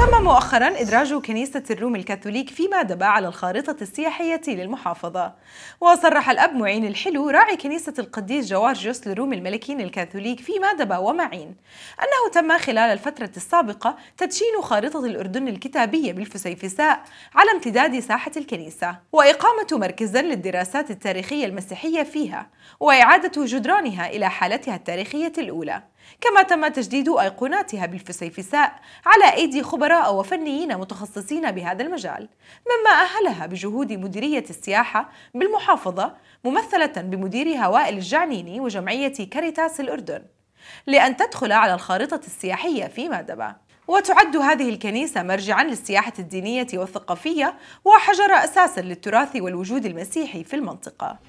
تم مؤخرا إدراج كنيسة الروم الكاثوليك فيما دب على الخارطة السياحية للمحافظة وصرح الأب معين الحلو راعي كنيسة القديس جوارجيوس للروم الملكين الكاثوليك فيما دب ومعين أنه تم خلال الفترة السابقة تدشين خارطة الأردن الكتابية بالفسيفساء على امتداد ساحة الكنيسة وإقامة مركز للدراسات التاريخية المسيحية فيها وإعادة جدرانها إلى حالتها التاريخية الأولى كما تم تجديد أيقوناتها بالفسيفساء على أيدي خبراء وفنيين متخصصين بهذا المجال مما أهلها بجهود مديرية السياحة بالمحافظة ممثلة بمديرها وائل الجعنيني وجمعية كاريتاس الأردن لأن تدخل على الخارطة السياحية في مادبا وتعد هذه الكنيسة مرجعا للسياحة الدينية والثقافية وحجر أساسا للتراث والوجود المسيحي في المنطقة